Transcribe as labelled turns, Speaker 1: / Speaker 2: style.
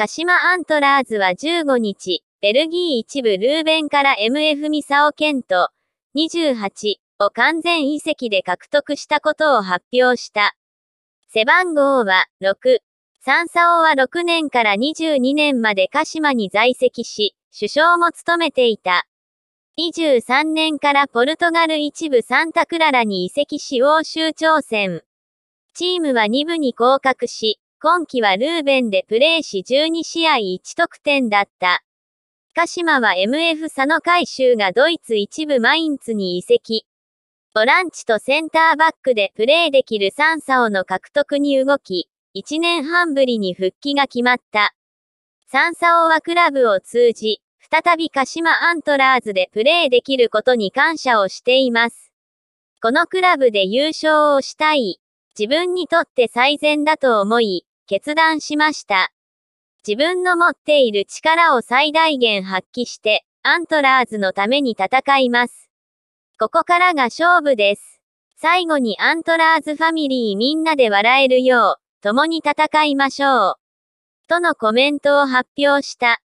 Speaker 1: 鹿島アントラーズは15日、ベルギー一部ルーベンから MF ミサオケント、28を完全移籍で獲得したことを発表した。背番号は6。サオは6年から22年まで鹿島に在籍し、首相も務めていた。23年からポルトガル一部サンタクララに移籍し欧州挑戦。チームは2部に降格し、今季はルーベンでプレーし12試合1得点だった。鹿島は MF 佐野海舟がドイツ一部マインツに移籍。ボランチとセンターバックでプレーできる3オの獲得に動き、1年半ぶりに復帰が決まった。サンサオはクラブを通じ、再び鹿島アントラーズでプレーできることに感謝をしています。このクラブで優勝をしたい。自分にとって最善だと思い、決断しました。自分の持っている力を最大限発揮して、アントラーズのために戦います。ここからが勝負です。最後にアントラーズファミリーみんなで笑えるよう、共に戦いましょう。とのコメントを発表した。